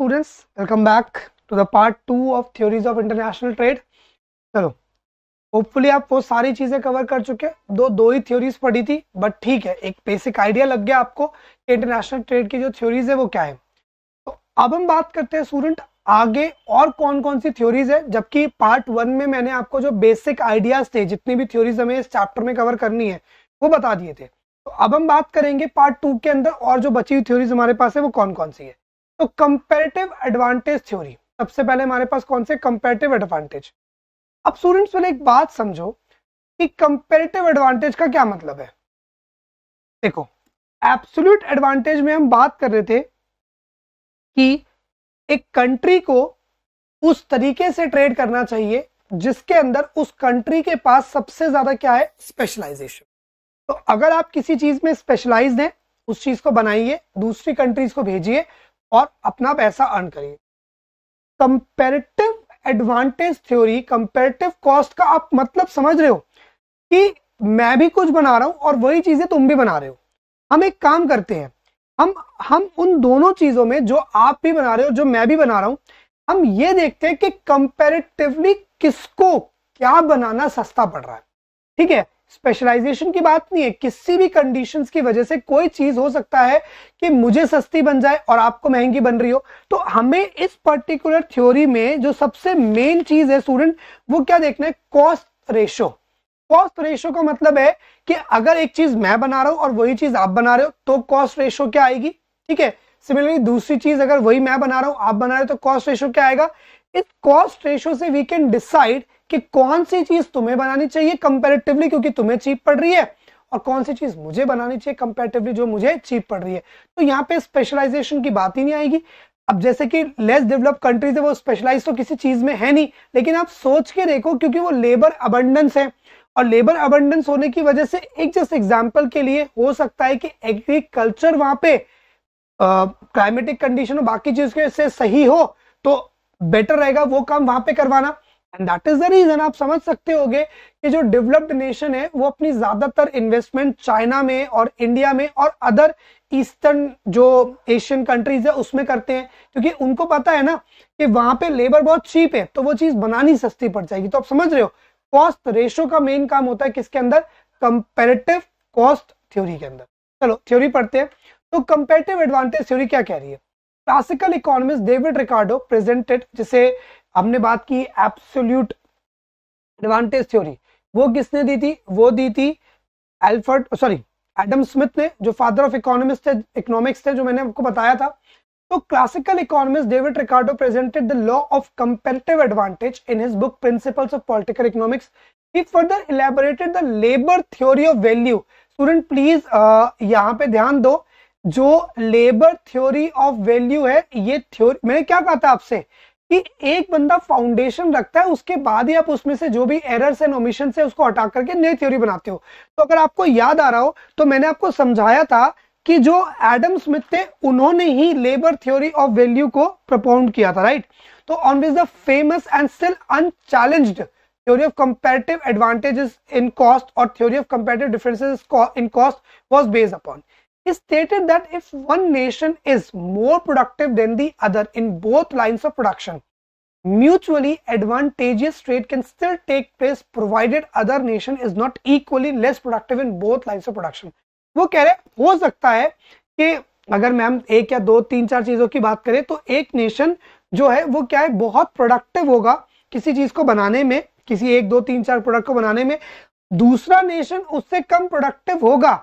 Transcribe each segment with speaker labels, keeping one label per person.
Speaker 1: Students welcome back to the part two of theories of international trade चलो hopefully आप वो सारी चीज़ें कवर कर चुके हैं दो दो ही थ्योरीज पढ़ी थी बट ठीक है एक बेसिक आइडिया लग गया आपको कि इंटरनेशनल ट्रेड की जो थ्योरीज है वो क्या है तो अब हम बात करते हैं स्टूडेंट आगे और कौन कौन सी थ्योरीज है जबकि पार्ट वन में मैंने आपको जो बेसिक आइडियाज थे जितनी भी थ्योरीज हमें इस चैप्टर में कवर करनी है वो बता दिए थे तो अब हम बात करेंगे पार्ट टू के अंदर और जो बची हुई थ्योरीज हमारे पास है वो कौन कौन सी है तो कंपेरेटिव एडवांटेज थ्योरी सबसे पहले हमारे पास कौन से कंपेरेटिव एडवांटेज अब स्टूडेंट्स पहले एक बात समझो कि कंपेरेटिव एडवांटेज का क्या मतलब है देखो एब्सोल्यूट एडवांटेज में हम बात कर रहे थे कि एक कंट्री को उस तरीके से ट्रेड करना चाहिए जिसके अंदर उस कंट्री के पास सबसे ज्यादा क्या है स्पेशलाइजेशन तो अगर आप किसी चीज में स्पेशलाइज हैं उस चीज को बनाइए दूसरी कंट्रीज को भेजिए और अपना पैसा अर्न करिए comparative advantage theory comparative cost का आप मतलब समझ रहे हो कि मैं भी कुछ बना रहा हूं और वही चीजें तुम भी बना रहे हो हम एक काम करते हैं हम हम उन दोनों चीजों में जो आप भी बना रहे हो जो मैं भी बना रहा हूं हम ये देखते हैं कि कंपेरेटिवली किसको क्या बनाना सस्ता पड़ रहा है ठीक है स्पेशलाइजेशन की बात नहीं है किसी भी कंडीशन की वजह से कोई चीज हो सकता है कि मुझे सस्ती बन जाए और आपको महंगी बन रही हो तो हमें इस पर्टिकुलर थ्योरी में जो सबसे मेन चीज है स्टूडेंट वो क्या देखना है कॉस्ट रेशो कॉस्ट रेशो का मतलब है कि अगर एक चीज मैं बना रहा हूं और वही चीज आप बना रहे हो तो कॉस्ट रेशो क्या आएगी ठीक है सिमिलरली दूसरी चीज अगर वही मैं बना रहा हूं आप बना रहे हो तो कॉस्ट रेशो क्या आएगा इस कॉस्ट रेशो से वी कैन डिसाइड कि कौन सी चीज तुम्हें बनानी चाहिए कंपेरेटिवली क्योंकि तुम्हें चीप पड़ रही है और कौन सी चीज मुझे बनानी चाहिए कंपेरेटिवली जो मुझे चीप पड़ रही है तो यहाँ पे स्पेशलाइजेशन की बात ही नहीं आएगी अब जैसे कि लेस डेवलप कंट्रीज है वो स्पेशलाइज तो किसी चीज में है नहीं लेकिन आप सोच के देखो क्योंकि वो लेबर अबंडेंस है और लेबर अबंडेंस होने की वजह से एक जस्ट एग्जाम्पल के लिए हो सकता है कि एग्रीकल्चर वहां पे क्लाइमेटिक कंडीशन और बाकी चीज के से सही हो तो बेटर रहेगा वो काम वहां पे करवाना and that is the reason आप समझ सकते हो कि जो डेवलप्ड नेशन है वो अपनी ज्यादातर इन्वेस्टमेंट चाइना में और इंडिया में और अदर ईस्टर्न जो एशियन कंट्रीज है उसमें करते हैं क्योंकि उनको पता है ना कि वहां पे लेबर बहुत चीप है तो वो चीज बनानी सस्ती पड़ जाएगी तो आप समझ रहे हो कॉस्ट रेशो का मेन काम होता है किसके अंदर कंपेरेटिव कॉस्ट थ्योरी के अंदर चलो थ्योरी पढ़ते हैं तो कंपेरेटिव एडवांटेज थ्योरी क्या कह रही है classical economist David Ricardo presented जिसे हमने बात की एब्सोल्यूट एडवांटेज थ्योरी वो किसने दी थी वो दी थी एल्फर्ट सॉरी एडम स्मिथ ने जो फादर ऑफ इकोनॉमिक्स थे इकोनॉमिक्स थे जो मैंने आपको बताया था तो classical economist David Ricardo presented the law of comparative advantage in his book principles of political economics he further elaborated the labour theory of value student please uh, यहाँ पे ध्यान दो जो लेबर थ्योरी ऑफ वैल्यू है ये theory मैंने क्या कहा था आपसे कि एक बंदा फाउंडेशन रखता है उसके बाद ही आप उसमें से जो भी एरर्स एंड ओमिशन से उसको हटा करके नई थ्योरी बनाते हो तो अगर आपको याद आ रहा हो तो मैंने आपको समझाया था कि जो एडम स्मिथ थे उन्होंने ही लेबर थ्योरी ऑफ वैल्यू को प्रपोन्ड किया था राइट तो on which the famous and still unchallenged theory of comparative advantages in cost और theory of comparative differences in cost was based upon stated that if one nation is more productive than the other in both lines of production, mutually advantageous trade can still take place provided other nation is not equally less productive in both lines of production. wo keh raha hai ho sakta hai ki agar ma'am ek ya do teen char cheezon ki baat kare to ek nation jo hai wo kya hai bahut productive hoga kisi cheez ko banane mein kisi ek do teen char product ko banane mein dusra nation usse kam productive hoga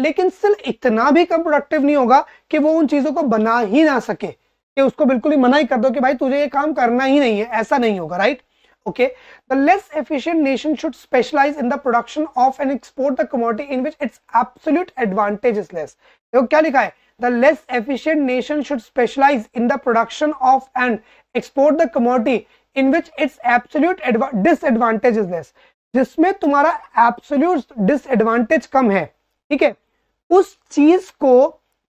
Speaker 1: लेकिन सिर्फ इतना भी कम productive नहीं होगा कि वो उन चीजों को बना ही ना सके कि उसको बिल्कुल ही मना ही कर दो कि भाई तुझे ये काम करना ही नहीं है ऐसा नहीं होगा right okay the less efficient nation should specialise in the production of and export the commodity in which its absolute advantage is less क्या लिखा है the less efficient nation should specialise in the production of and export the commodity in which its absolute disadvantage is less जिसमें तुम्हारा absolute disadvantage कम है ठीक है उस चीज को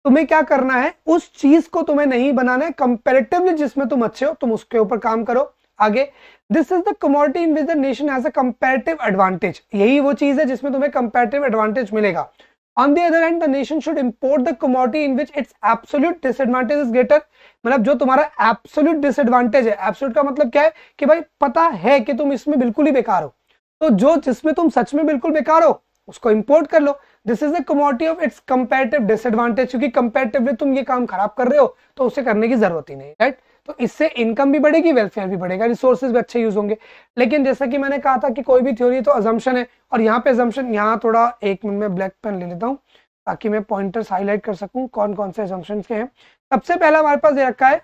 Speaker 1: तुम्हें क्या करना है उस चीज को तुम्हें नहीं बनाना है कंपेरेटिवली जिसमें तुम अच्छे हो तुम उसके ऊपर काम करो आगे this is the commodity in which the nation as a comparative advantage यही वो चीज है जिसमें तुम्हें कंपेरेटिव एडवांटेज मिलेगा on the other hand the nation should import the commodity in which its absolute disadvantage is greater मतलब जो तुम्हारा एब्सोल्यूट डिसएडवांटेज है एब्सोल्यूट का मतलब क्या है कि भाई पता है कि तुम इसमें बिल्कुल ही बेकार हो तो जो जिसमें तुम सच में बिल्कुल बेकार हो उसको इम्पोर्ट कर लो this is the commodity of its comparative disadvantage क्योंकि कंपेरेटिवली तुम ये काम खराब कर रहे हो तो उसे करने की जरूरत ही नहीं राइट तो इससे इनकम भी बढ़ेगी वेलफेयर भी बढ़ेगा रिसोर्सेज भी अच्छे यूज होंगे लेकिन जैसा कि मैंने कहा था कि कोई भी थ्योरी तो अजम्पन है और यहाँ पे अजम्पन यहाँ थोड़ा एक मिनट में ब्लैक पेन ले लेता हूँ ताकि मैं पॉइंटर्स हाईलाइट कर सकू कौन कौन से अजम्पन के हैं सबसे पहला हमारे पास रखा है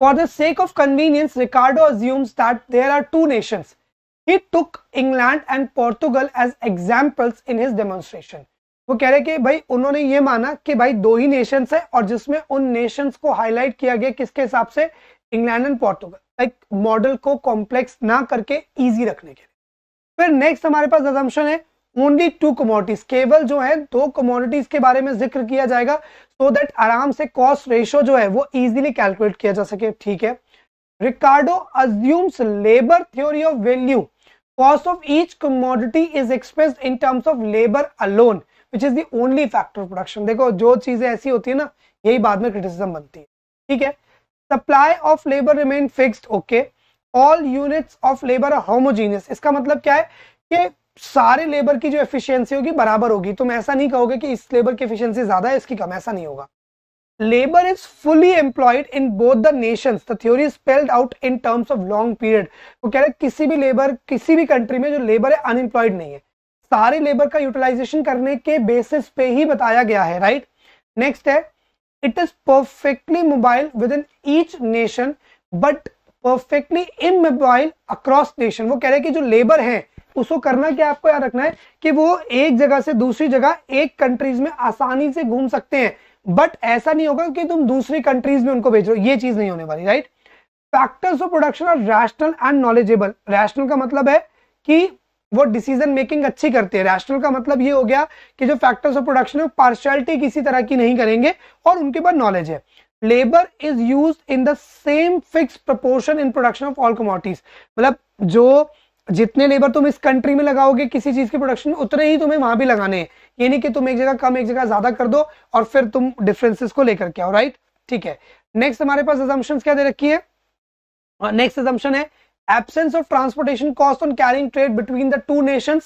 Speaker 1: for the sake of convenience Ricardo assumes that there are two nations he took England and Portugal as examples in his demonstration वो कह रहे कि भाई उन्होंने ये माना कि भाई दो ही नेशंस है और जिसमें उन नेशंस को हाईलाइट किया गया किसके हिसाब से England and Portugal like model को कॉम्प्लेक्स ना करके इजी रखने के लिए फिर नेक्स्ट हमारे पास अजम्पन है ओनली टू कमोडिटीज केवल जो है दो कमोडिटीज के बारे में जिक्र किया जाएगा सो so दैट आराम से कॉस्ट रेशो जो है वो इजिली कैलकुलेट किया जा सके ठीक है Ricardo assumes labour theory of value cost of each commodity is express in terms of labour alone which is the only देखो जो चीजें ऐसी होती है ना यही बाद में क्रिटिसिज्म बनती है ठीक है supply of labour remain fix okay all units of labour homogeneous इसका मतलब क्या है कि सारे लेबर की जो एफिशिएंसी होगी बराबर होगी तुम ऐसा नहीं कहोगे कि इस लेबर की एफिशिएंसी ज्यादा है इसकी कम ऐसा नहीं होगा labour is fully employed in both the nation the theory spelled out in terms of long period वो कह रहे हैं किसी भी लेबर किसी भी कंट्री में जो लेबर है अनएम्प्लॉयड नहीं है सारे लेबर का यूटिलाइजेशन करने के बेसिस पे ही बताया गया है राइट नेक्स्ट है it is perfectly mobile within each nation but perfectly mobile across nation वो कह रहे हैं कि जो लेबर है उसको करना क्या आपको याद रखना है कि वो एक जगह से दूसरी जगह एक कंट्रीज में आसानी से घूम सकते हैं बट ऐसा नहीं होगा कि तुम दूसरी कंट्रीज में उनको भेज रहे हो ये चीज नहीं होने वाली right factors of production are rational and knowledgeable rational का मतलब है कि वो डिसीजन मेकिंग अच्छी करते हैं रैशनल का मतलब ये हो गया कि जो फैक्टर्स ऑफ प्रोडक्शन है पार्शलिटी किसी तरह की नहीं करेंगे और उनके पास नॉलेज है labour is use in the same fix proportion in production of all commodities मतलब जो जितने लेबर तुम इस कंट्री में लगाओगे किसी चीज की प्रोडक्शन उतने ही तुम्हें वहां भी लगाने हैं ये नहीं कि तुम एक जगह कम एक जगह ज्यादा कर दो और फिर तुम डिफरेंसेस को लेकर के आओ राइट ठीक है नेक्स्ट हमारे पास एजम्पन क्या दे रखी है नेक्स्ट एजम्पन है absence of transportation cost on carrying trade between the two nation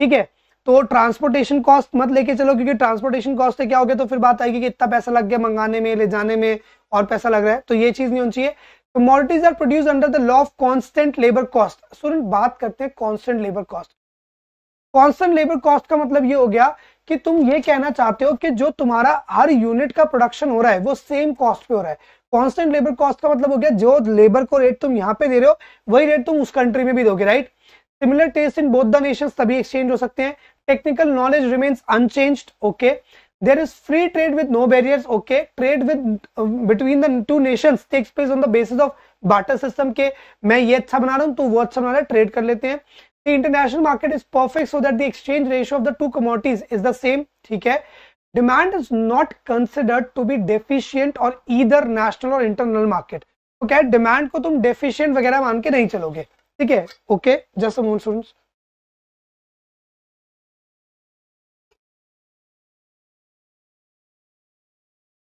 Speaker 1: ठीक है तो ट्रांसपोर्टेशन कॉस्ट मत लेके चलो क्योंकि ट्रांसपोर्टेशन कॉस्ट क्या हो गया तो फिर बात आएगी कि इतना पैसा लग गया मंगाने में ले जाने में और पैसा लग रहा है तो ये चीज नहीं होनी चाहिए commodities are produce under the law of constant labour cost student बात करते हैं constant labour cost constant labour cost का मतलब ये हो गया कि तुम ये कहना चाहते हो कि जो तुम्हारा हर यूनिट का प्रोडक्शन हो रहा है वो सेम कॉस्ट पे हो रहा है कॉन्स्टेंट लेबर कॉस्ट का मतलब हो गया जो लेबर को रेट तुम यहाँ पे दे रहे हो वही रेट तुम उस कंट्री में भी दोगे right similar taste in both the nation तभी एक्सचेंज हो सकते हैं technical knowledge remains unchanged okay there is free trade with no barriers okay trade with uh, between the two nations takes place on the basis of barter system ke main ye acha bana raha hu तो wo acha bana रहा है trade कर लेते हैं the international market is perfect so that the exchange ratio of the two commodities is the same theek hai demand is not considered to be deficient or either national or internal market okay demand ko tum deficient wagera maan ke nahi chaloge theek hai okay just a moment students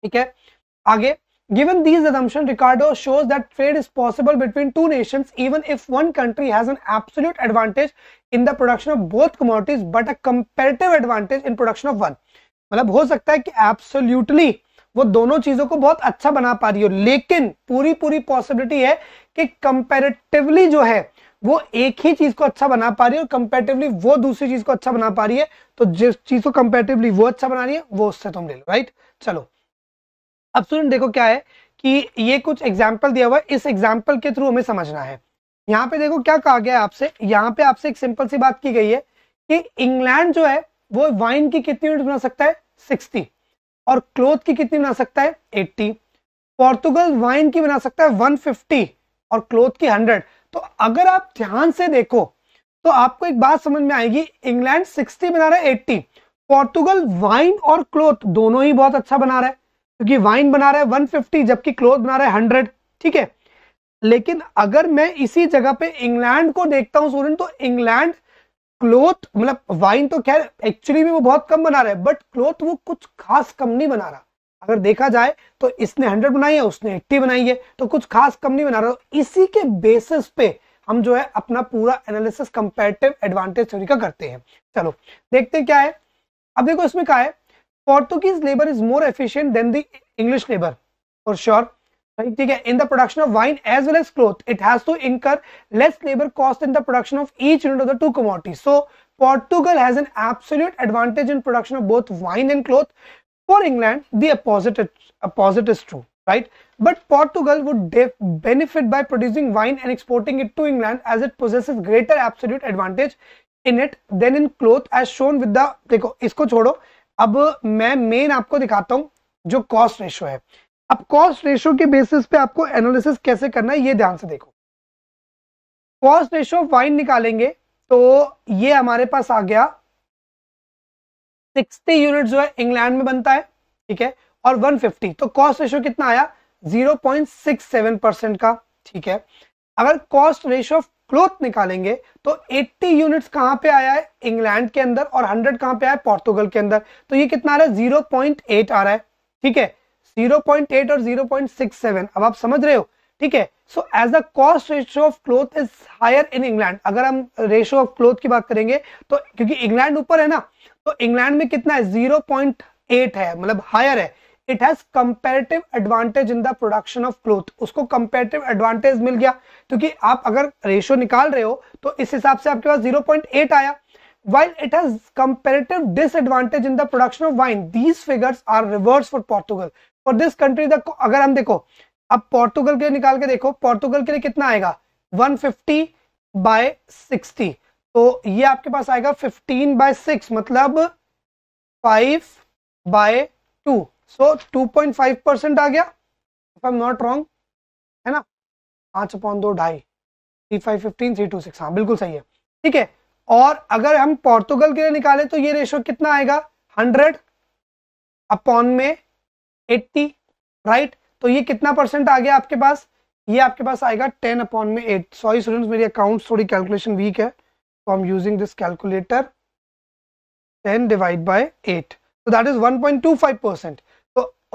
Speaker 1: ठीक है आगे given these assumption Ricardo shows that trade is possible between two nation even if one country has an absolute advantage in the production of both commodities but a comparative advantage in production of one मतलब हो सकता है कि absolutely वो दोनों चीजों को बहुत अच्छा बना पा रही हो लेकिन पूरी पूरी पॉसिबिलिटी है कि कंपेरेटिवली जो है वो एक ही चीज को अच्छा बना पा रही है और कंपेरेटिवली वो दूसरी चीज को अच्छा बना पा रही है तो जिस चीज को कंपेरेटिवली वो अच्छा बना रही है वो उससे तुम ले लो राइट चलो अब स्टूडेंट देखो क्या है कि ये कुछ एग्जाम्पल दिया हुआ है इस एग्जाम्पल के थ्रू हमें समझना है यहाँ पे देखो क्या कहा गया है आपसे यहाँ पे आपसे एक सिंपल सी बात की गई है कि इंग्लैंड जो है वो वाइन की कितनी यूनिट बना सकता है सिक्सटी और क्लोथ की कितनी बना सकता है एट्टी पोर्तुगल वाइन की बना सकता है फिफ्टी और क्लोथ की हंड्रेड तो अगर आप ध्यान से देखो तो आपको एक बात समझ में आएगी इंग्लैंड 60 बना रहा है 80 पोर्तुगल वाइन और क्लोथ दोनों ही बहुत अच्छा बना रहा है क्योंकि वाइन बना रहा है 150 जबकि क्लोथ बना रहा है 100 ठीक है लेकिन अगर मैं इसी जगह पे इंग्लैंड को देखता हूँ स्टूडेंट तो इंग्लैंड क्लोथ मतलब वाइन तो खैर एक्चुअली में वो बहुत कम बना रहा है बट क्लोथ वो कुछ खास कम नहीं बना रहा अगर देखा जाए तो इसने हंड्रेड बनाई है उसने एट्टी बनाई है तो कुछ खास कम नहीं बना रहा इसी के बेसिस पे हम जो है अपना पूरा एनालिसिस कंपेरेटिव एडवांटेज थ्योरी का करते हैं चलो देखते हैं क्या है अब देखो इसमें क्या है Portuguese labor is more efficient than the English labor for sure. Right? In the production of wine as well as cloth, it has to incur less labor cost in the production of each unit of the two commodities. So Portugal has an absolute advantage in production of both wine and cloth. For England, the opposite, opposite is true, right? But Portugal would benefit by producing wine and exporting it to England as it possesses greater absolute advantage in it than in cloth as shown with the, देखो इसको छोड़ो अब मैं main आपको दिखाता हूं जो cost ratio है अब कॉस्ट रेशो के बेसिस पे आपको एनालिसिस कैसे करना है ये ध्यान से देखो कॉस्ट रेशो वाइन निकालेंगे तो ये हमारे पास आ गया 60 यूनिट जो है इंग्लैंड में बनता है ठीक है और 150 तो कॉस्ट रेशो कितना आया 0.67 परसेंट का ठीक है अगर कॉस्ट रेशो ऑफ क्लोथ निकालेंगे तो 80 यूनिट्स कहां पे आया है इंग्लैंड के अंदर और 100 कहां पे आया है पोर्तुगल के अंदर तो ये कितना आ रहा है 0.8 आ रहा है ठीक है 0.8 और 0.67 अब आप समझ रहे हो ठीक है so as a cost ratio of cloth is higher in England अगर हम रेशियो ऑफ क्लोथ की बात करेंगे तो क्योंकि इंग्लैंड ऊपर है ना तो इंग्लैंड में कितना है जीरो है मतलब हायर है it has comparative advantage in the production of cloth उसको कंपेरेटिव एडवांटेज मिल गया क्योंकि आप अगर रेशियो निकाल रहे हो तो इस हिसाब से आपके पास 0.8 आया while it has comparative disadvantage in the production of wine these figures are reverse for Portugal for this country the अगर हम देखो अब पोर्टुगल के लिए निकाल के देखो पोर्टुगल के लिए कितना आएगा वन फिफ्टी बाय सिक्सटी तो ये आपके पास आएगा 15 बाय सिक्स मतलब 5 बाय टू सो 2.5 परसेंट आ गया if I am not wrong है ना पांच अपॉन दो ढाई three five fifteen three two six हाँ बिल्कुल सही है ठीक है और अगर हम पोर्तुगल के लिए निकालें तो ये रेशो कितना आएगा हंड्रेड अपॉन में एट्टी राइट तो ये कितना परसेंट आ गया आपके पास ये आपके पास आएगा टेन अपॉन में एट सॉरी स्टूडेंट्स मेरी अकाउंट थोड़ी कैलकुलेशन वीक है तो I am using this calculator ten divide by eight so that is 1.25 percent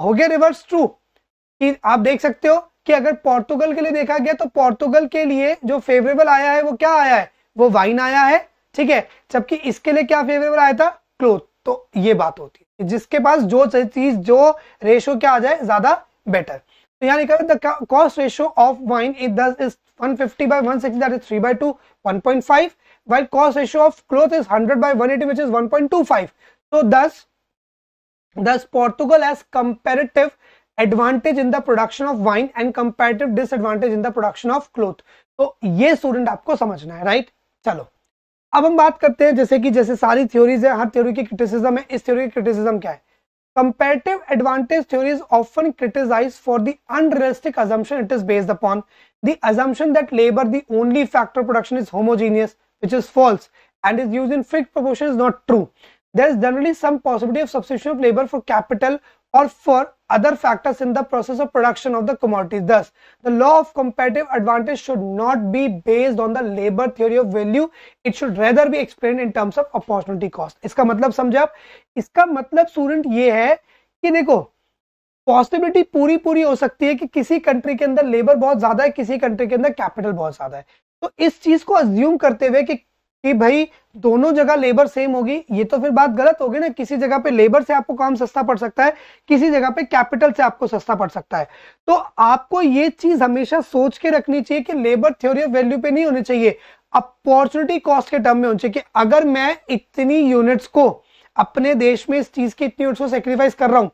Speaker 1: हो गया रिवर्स ट्रू कि आप देख सकते हो कि अगर पोर्तुगल के लिए देखा गया तो पोर्तुगल के लिए जो फेवरेबल आया है वो क्या आया है वो वाइन आया है ठीक है जबकि इसके लिए क्या फेवरेबल आया था क्लोथ तो ये बात होती है जिसके पास जो चीज जो रेशो क्या आ जाए ज्यादा बेटर तो यहाँ लिखा है cost ratio of wine is दस is one one fifty by six three by two one point five 3 cost 2 of cloth is hundred by one eighty which is one point two five तो दस thus portugal has comparative advantage in the production of wine and comparative disadvantage in the production of cloth so तो ye student aapko samajhna hai right chalo अब हम बात करते हैं जैसे कि जैसे सारी थ्योरीज है हर थ्योरी की क्रिटिसिज्म है इस थ्योरी की क्रिटिसिज्म क्या है comparative advantage theories often criticise for the unrealistic assumption it is based upon the assumption that labour the only factor production is homogeneous which is false and is use in fix proportion is not true there is generally some possibility of substitution of labor for capital or for other factors in the process of production of the commodities. Thus, the law of comparative advantage should not be based on the labor theory of value. It should rather be explained in terms of opportunity cost. इसका मतलब समझे आप इसका मतलब student ये है कि देखो पॉसिबिलिटी पूरी पूरी हो सकती है कि किसी कंट्री के अंदर लेबर बहुत ज्यादा है किसी कंट्री के अंदर कैपिटल बहुत ज्यादा है तो इस चीज को अज्यूम करते हुए कि कि भाई दोनों जगह लेबर सेम होगी ये तो फिर बात गलत होगी ना किसी जगह पे लेबर से आपको काम सस्ता पड़ सकता है किसी जगह पे कैपिटल से आपको सस्ता पड़ सकता है तो आपको ये चीज हमेशा सोच के रखनी चाहिए कि लेबर थ्योरी ऑफ वैल्यू पे नहीं होनी चाहिए अपॉर्चुनिटी कॉस्ट के टर्म में होनी चाहिए कि अगर मैं इतनी यूनिट्स को अपने देश में इस चीज की इतनी यूनिट्स को सेक्रीफाइस कर रहा हूं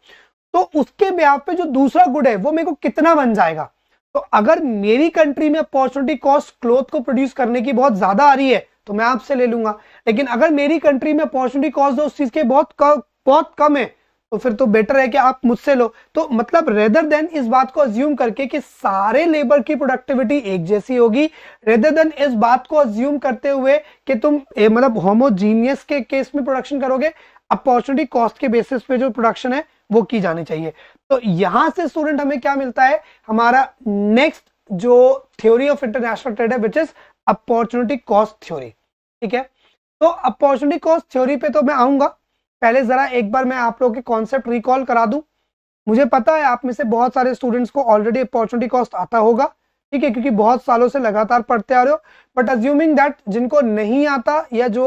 Speaker 1: तो उसके ब्याप पे जो दूसरा गुड है वो मेरे को कितना बन जाएगा तो अगर मेरी कंट्री में अपॉर्चुनिटी कॉस्ट क्लोथ को प्रोड्यूस करने की बहुत ज्यादा आ रही है तो मैं आपसे ले लूंगा लेकिन अगर मेरी कंट्री में अपॉर्चुनिटी कॉस्ट उस चीज के बहुत बहुत कम है तो फिर तो बेटर है कि आप मुझसे लो तो मतलब रेदर देन इस बात को अज्यूम करके कि सारे लेबर की प्रोडक्टिविटी एक जैसी होगी रेदर देन इस बात को अज्यूम करते हुए कि तुम ए, मतलब होमोजीनियस के केस में प्रोडक्शन करोगे अपॉर्चुनिटी कॉस्ट के बेसिस पे जो प्रोडक्शन है वो की जानी चाहिए तो यहां से स्टूडेंट हमें क्या मिलता है हमारा नेक्स्ट जो थ्योरी ऑफ इंटरनेशनल ट्रेड है which is opportunity cost theory ठीक है तो अपॉर्चुनिटी कॉस्ट थ्योरी पे तो मैं आऊंगा पहले जरा एक बार मैं आप लोग के कॉन्सेप्ट रिकॉल करा दू मुझे पता है आप में से बहुत सारे स्टूडेंट्स को ऑलरेडी अपॉर्चुनिटी कॉस्ट आता होगा ठीक है क्योंकि बहुत सालों से लगातार पढ़ते आ रहे हो बट अज्यूमिंग दैट जिनको नहीं आता या जो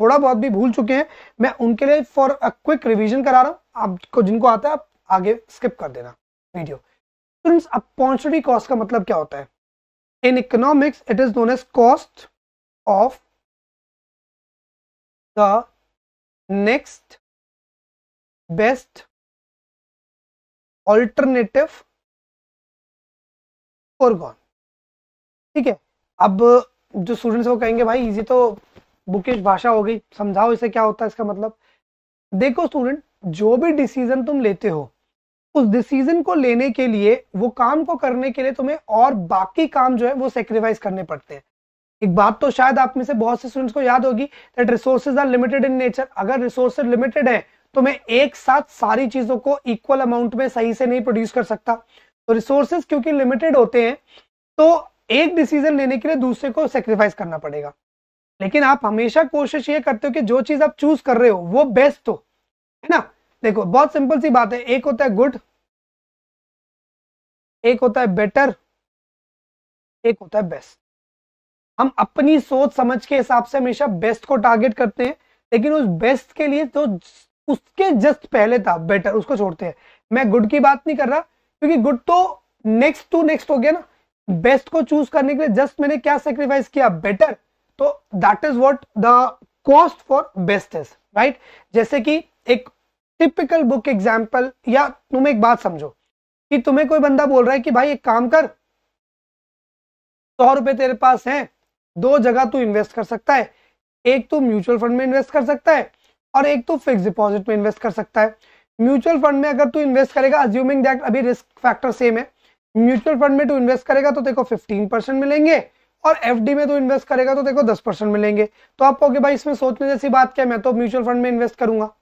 Speaker 1: थोड़ा बहुत भी भूल चुके हैं मैं उनके लिए फॉर अ क्विक रिविजन करा रहा हूँ आपको जिनको आता है आप आगे स्किप कर देना वीडियो स्टूडेंट्स अपॉर्चुनिटी कॉस्ट का मतलब क्या होता है in economics it is known as cost of the next best alternative foregone ठीक है अब जो स्टूडेंट्स वो कहेंगे भाई इजी तो बुकिश भाषा हो गई समझाओ इसे क्या होता है इसका मतलब देखो स्टूडेंट जो भी डिसीजन तुम लेते हो उस डिसीजन को लेने के लिए वो काम को करने के लिए तुम्हें और बाकी काम जो है वो सेक्रीफाइस करने पड़ते हैं एक बात तो शायद आप में से बहुत से स्टूडेंट्स को याद होगी that resources are limited in nature अगर रिसोर्सेज लिमिटेड है तो मैं एक साथ सारी चीजों को इक्वल अमाउंट में सही से नहीं प्रोड्यूस कर सकता तो रिसोर्सेज क्योंकि लिमिटेड होते हैं तो एक डिसीजन लेने के लिए दूसरे को सेक्रीफाइस करना पड़ेगा लेकिन आप हमेशा कोशिश ये करते हो कि जो चीज आप चूज कर रहे हो वो बेस्ट हो है ना देखो बहुत सिंपल सी बात है एक होता है गुड एक होता है बेटर एक होता है बेस्ट हम अपनी सोच समझ के हिसाब से हमेशा बेस्ट को टारगेट करते हैं लेकिन उस बेस्ट के लिए तो उसके जस्ट पहले था बेटर उसको छोड़ते हैं मैं गुड की बात नहीं कर रहा क्योंकि गुड तो नेक्स्ट टू नेक्स्ट हो गया ना बेस्ट को चूज करने के लिए जस्ट मैंने क्या सेक्रीफाइस किया बेटर तो that is what the cost for best is right जैसे कि एक टिपिकल बुक एग्जाम्पल या तुम एक बात समझो कि तुम्हें कोई बंदा बोल रहा है कि भाई एक काम कर सौ रुपए तेरे पास हैं दो जगह तू इन्वेस्ट कर सकता है एक तो म्यूचुअल फंड में इन्वेस्ट कर सकता है और एक तो फिक्स डिपॉजिट में इन्वेस्ट कर सकता है म्यूचुअल फंड में अगर तू इन्वेस्ट करेगा अज्यूमिंग दैट अभी रिस्क फैक्टर सेम है म्यूचुअल फंड में तू इन्वेस्ट करेगा तो देखो फिफ्टीन परसेंट मिलेंगे और एफ में तू इन्वेस्ट करेगा तो देखो दस परसेंट मिलेंगे तो आप कहोगे भाई इसमें सोचने जैसी बात क्या मैं तो म्यूचुअल फंड में इन्वेस्ट करूंगा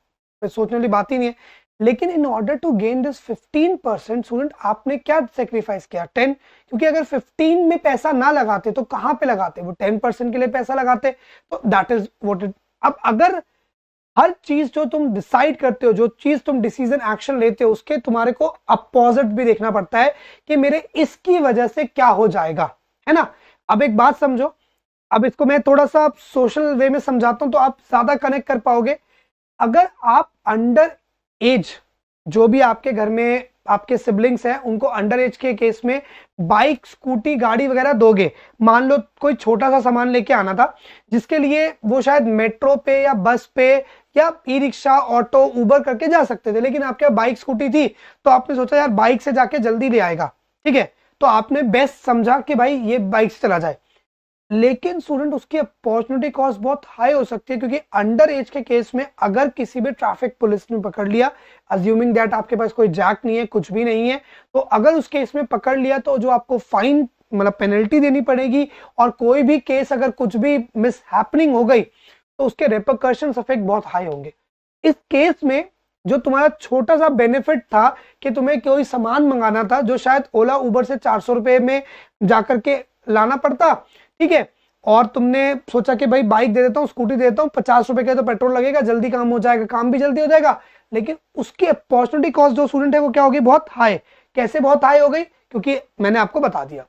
Speaker 1: सोचने वाली बात ही नहीं है लेकिन in order to gain this 15 percent student आपने क्या सेक्रीफाइस किया 10 क्योंकि अगर 15 में पैसा ना लगाते तो कहां पे लगाते वो 10 परसेंट के लिए पैसा लगाते तो दैट इज वॉट इट अब अगर हर चीज जो तुम डिसाइड करते हो जो चीज तुम डिसीजन एक्शन लेते हो उसके तुम्हारे को अपोजिट भी देखना पड़ता है कि मेरे इसकी वजह से क्या हो जाएगा है ना अब एक बात समझो अब इसको मैं थोड़ा सा सोशल वे में समझाता हूं तो आप ज्यादा कनेक्ट कर पाओगे अगर आप अंडर एज जो भी आपके घर में आपके सिबलिंग्स हैं उनको अंडर एज के केस में बाइक स्कूटी गाड़ी वगैरह दोगे मान लो कोई छोटा सा सामान लेके आना था जिसके लिए वो शायद मेट्रो पे या बस पे या ई रिक्शा ऑटो उबर करके जा सकते थे लेकिन आपके बाइक स्कूटी थी तो आपने सोचा यार बाइक से जाके जल्दी ले आएगा ठीक है तो आपने बेस्ट समझा कि भाई ये बाइक से चला जाए लेकिन स्टूडेंट उसकी अपॉर्चुनिटी कॉस्ट बहुत हाई हो सकती है क्योंकि अंडर एज के केस में अगर किसी भी ट्रैफिक पुलिस ने पकड़ लिया अज्यूमिंग दैट आपके पास कोई जैक नहीं है कुछ भी नहीं है तो अगर उस केस में पकड़ लिया तो जो आपको फाइन मतलब पेनल्टी देनी पड़ेगी और कोई भी केस अगर कुछ भी मिस हैपनिंग हो गई तो उसके रेपरकर्शन इफेक्ट बहुत हाई होंगे इस केस में जो तुम्हारा छोटा सा बेनिफिट था कि तुम्हें कोई सामान मंगाना था जो शायद ओला उबर से चार सौ रुपए में जाकर के लाना पड़ता ठीक है और तुमने सोचा कि भाई बाइक दे देता हूँ स्कूटी दे देता हूँ पचास रुपए का तो पेट्रोल लगेगा जल्दी काम हो जाएगा काम भी जल्दी हो जाएगा लेकिन उसकी अपॉर्चुनिटी कॉस्ट जो स्टूडेंट है वो क्या होगी बहुत हाई कैसे बहुत हाई हो गई क्योंकि मैंने आपको बता दिया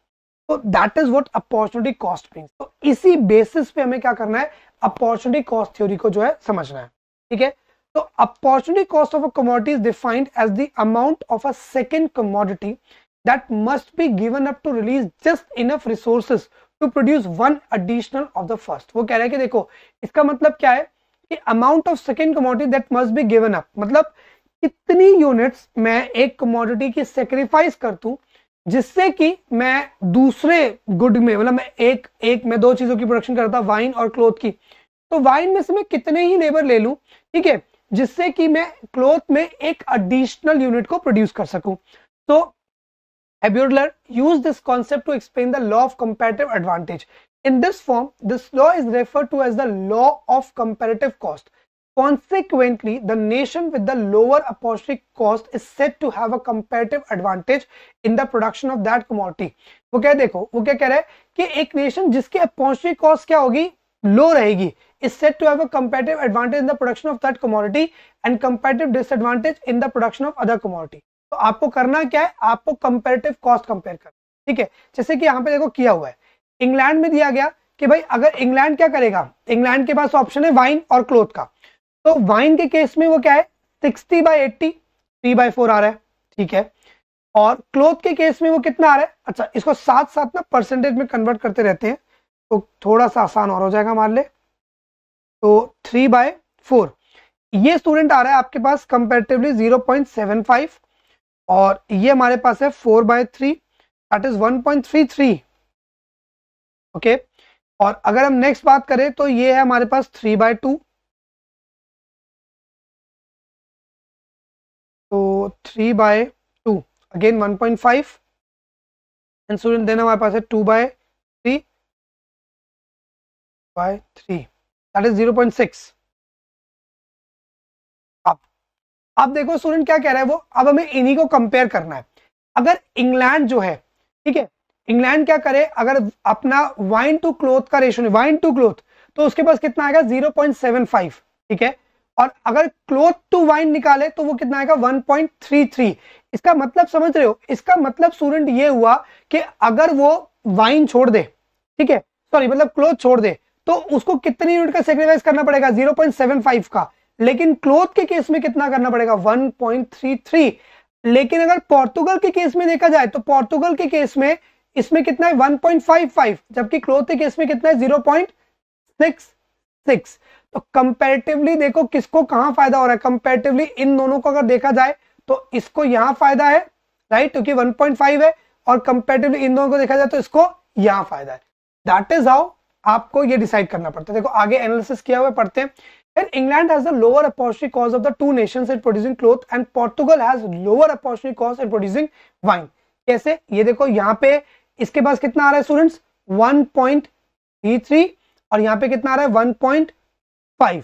Speaker 1: तो that is what opportunity cost mean तो इसी बेसिस पे हमें क्या करना है अपॉर्चुनिटी कॉस्ट थ्योरी को जो है समझना है ठीक है तो opportunity cost of a commodity is defined as the amount of a second commodity that must be given up to release just enough resources to produce one additional of the first वो कह रहे हैं कि देखो इसका मतलब क्या है कि amount of second commodity that must be given up मतलब कितनी यूनिट्स मैं एक कमोडिटी की सेक्रीफाइस कर दू जिससे कि मैं दूसरे गुड में मतलब मैं एक एक मैं दो चीजों की प्रोडक्शन करता वाइन और क्लोथ की तो वाइन में से मैं कितने ही लेबर ले लूं ठीक है जिससे कि मैं क्लोथ में एक एडिशनल यूनिट को प्रोड्यूस कर सकूं तो Haberler used this concept to explain the law of comparative advantage. In this form, this law is referred to as the law of comparative cost. Consequently, the nation with the lower opportunity cost is said to have a comparative advantage in the production of that commodity. वो क्या देखो वो क्या कह रहा है कि एक नेशन जिसकी अपॉस्ट्रिक कॉस्ट क्या होगी रहेगी is said to have a comparative advantage in the production of that commodity and comparative disadvantage in the production of other commodity. तो आपको करना क्या है आपको कंपेरेटिव कॉस्ट कंपेयर करना ठीक है जैसे कि यहाँ पे देखो किया हुआ है इंग्लैंड में दिया गया कि भाई अगर इंग्लैंड क्या करेगा इंग्लैंड के पास ऑप्शन है वाइन और क्लोथ का तो वाइन के केस में वो क्या है sixty by eighty three by four आ रहा है ठीक है और क्लोथ के केस में वो कितना आ रहा है अच्छा इसको साथ साथ ना परसेंटेज में कन्वर्ट करते रहते हैं तो थोड़ा सा आसान और हो जाएगा मान ले तो थ्री बाय फोर ये स्टूडेंट आ रहा है आपके पास comparatively zero point seven five और ये हमारे पास है four by three that is one point three three okay और अगर हम नेक्स्ट बात करें तो ये है हमारे पास थ्री बाय टू तो three by two again one point five and student then हमारे पास है two by three by three that is zero point six अब देखो स्टूडेंट क्या कह रहा है वो अब हमें इन्हीं को कंपेयर करना है अगर इंग्लैंड जो है ठीक है इंग्लैंड क्या करे अगर अपना वाइन टू क्लोथ का रेशो वाइन टू क्लोथ तो उसके पास कितना आएगा फाइव ठीक है और अगर क्लोथ टू वाइन निकाले तो वो कितना आएगा 1.33 इसका मतलब समझ रहे हो इसका मतलब स्टूडेंट ये हुआ कि अगर वो वाइन छोड़ दे ठीक है सॉरी मतलब क्लोथ छोड़ दे तो उसको कितने यूनिट का सेक्रीफाइस करना पड़ेगा 0.75 का लेकिन क्लोथ के केस में कितना करना पड़ेगा 1.33 लेकिन अगर पोर्तुगल के केस में देखा जाए तो पोर्तुगल के केस में इसमें कितना है 1.55 जबकि क्लोथ के केस में कितना है 0.66 तो कंपेरेटिवली देखो किसको कहां फायदा हो रहा है कंपेरेटिवली इन दोनों को अगर देखा जाए तो इसको यहां फायदा है राइट क्योंकि 1.5 है और कंपेरेटिवली इन दोनों को देखा जाए तो इसको यहां फायदा है दैट इज हाउ आपको ये डिसाइड करना पड़ता है देखो आगे एनालिसिस किया हुआ पढ़ते हैं Then England has the lower apostrophe cost of the two nations in producing cloth and Portugal has lower apostrophe cost in producing wine. कैसे ये देखो यहाँ पे इसके पास कितना आ रहा है स्टूडेंट्स 1.33 और यहाँ पे कितना आ रहा है 1.5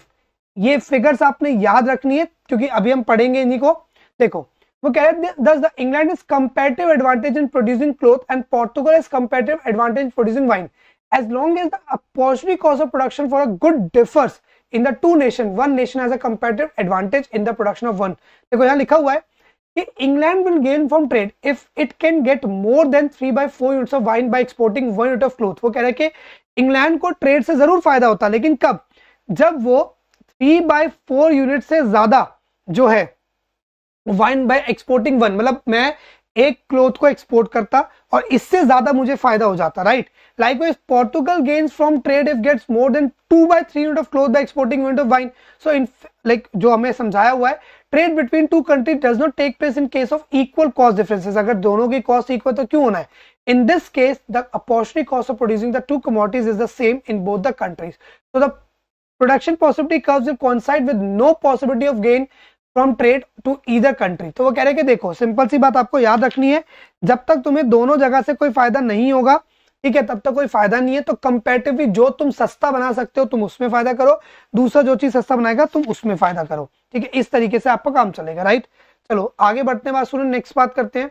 Speaker 1: ये फिगर्स आपने याद रखनी है क्योंकि अभी हम पढ़ेंगे इन्हीं को देखो वो कह रहे thus the England is comparative advantage in producing cloth and Portugal is comparative advantage producing wine as long as the opportunity cost of production for a good differs in the two nation one nation as comparative advantage in the production of one देखो यहाँ लिखा हुआ है कि England will gain from trade if it can get more than three by four units of wine by exporting one unit of cloth वो कह रहे हैं कि इंग्लैंड को ट्रेड से जरूर फायदा होता है लेकिन कब जब वो थ्री बाई फोर यूनिट से ज्यादा जो है वाइन बाय एक्सपोर्टिंग वन मतलब मैं एक क्लोथ को एक्सपोर्ट करता और इससे ज्यादा मुझे फायदा हो जाता right likewise Portugal gains from trade if gets more than two by three unit of cloth by exporting unit of wine so in like जो हमें समझाया हुआ है trade between two country does not take place in case of equal cost differences अगर दोनों की cost equal तो क्यों होना है in this case the opportunity cost of producing the two commodities is the same in both the countries so the production possibility curves will coincide with no possibility of gain from trade to either country तो वो कह रहे हैं कि देखो simple सी बात आपको याद रखनी है जब तक तुम्हें दोनों जगह से कोई फायदा नहीं होगा ठीक है तब तक कोई फायदा नहीं है तो कंपेरेटिवली जो तुम सस्ता बना सकते हो तुम उसमें फायदा करो दूसरा जो चीज सस्ता बनाएगा तुम उसमें फायदा करो ठीक है इस तरीके से आपका काम चलेगा राइट चलो आगे बढ़ते बाद सुनो नेक्स्ट बात करते हैं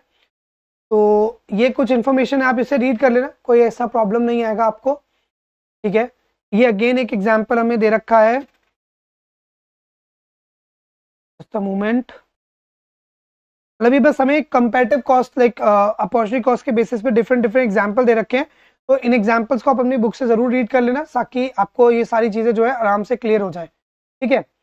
Speaker 1: तो ये कुछ इन्फॉर्मेशन है आप इसे रीड कर लेना कोई ऐसा प्रॉब्लम नहीं आएगा आपको ठीक है ये अगेन एक एग्जाम्पल हमें दे रखा है just a moment मतलब बस हमें comparative cost like opportunity cost के बेसिस पे डिफरेंट डिफरेंट एग्जांपल दे रखे हैं तो इन एग्जांपल्स को आप अपनी बुक से जरूर रीड कर लेना ताकि आपको ये सारी चीजें जो है आराम से क्लियर हो जाए ठीक है